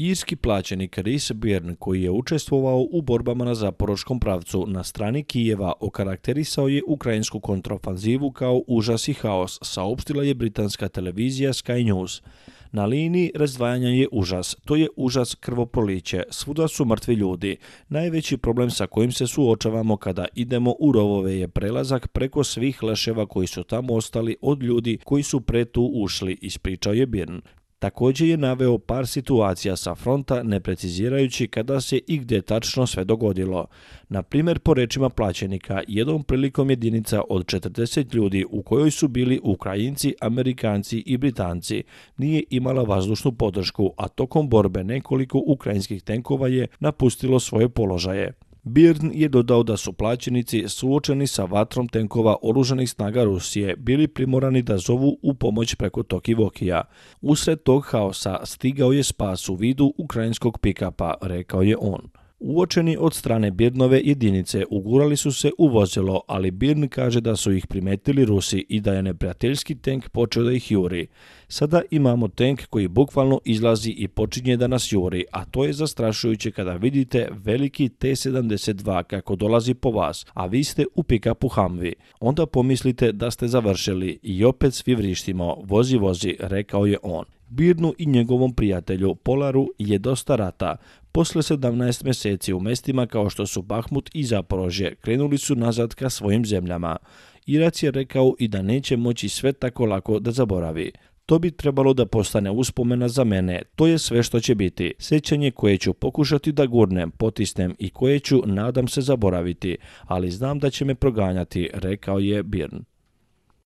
irski plaćenik Rhys Byrne koji je učestvovao u borbama na Zaporoškom pravcu na strani Kijeva okarakterisao je ukrajinsku kontrofanzivu kao užas i haos, saopštila je britanska televizija Sky News. Na liniji razdvajanja je užas, to je užas krvoproliće, svuda su mrtvi ljudi. Najveći problem sa kojim se suočavamo kada idemo u rovove je prelazak preko svih leševa koji su tamo ostali od ljudi koji su pre tu ušli, ispričao je Birn. Također je naveo par situacija sa fronta, ne precizirajući kada se i gdje tačno sve dogodilo. Na primjer, po rečima plaćenika, jednom prilikom jedinica od 40 ljudi u kojoj su bili Ukrajinci, Amerikanci i Britanci nije imala vazdušnu podršku, a tokom borbe nekoliko ukrajinskih tenkova je napustilo svoje položaje. Birn je dodao da su plaćenici suočeni sa vatrom tenkova oruženih snaga Rusije bili primorani da zovu u pomoć preko Toki Vokija. Usred tog haosa stigao je spas u vidu ukrajinskog pikapa, rekao je on. Uočeni od strane Birnove jedinice, ugurali su se u vozilo, ali Birn kaže da su ih primetili Rusi i da je neprijateljski tank počeo da ih juri. Sada imamo tank koji bukvalno izlazi i počinje da nas juri, a to je zastrašujuće kada vidite veliki T-72 kako dolazi po vas, a vi ste u pick Hamvi. Onda pomislite da ste završili i opet svi vrištimo, vozi, vozi, rekao je on. Birnu i njegovom prijatelju Polaru je dosta rata. Posle 17 meseci u mestima kao što su Bahmut i Zaporožje krenuli su nazad ka svojim zemljama. Irac je rekao i da neće moći sve tako lako da zaboravi. To bi trebalo da postane uspomena za mene. To je sve što će biti. Sećanje koje ću pokušati da gurnem, potisnem i koje ću, nadam se, zaboraviti. Ali znam da će me proganjati, rekao je Birn.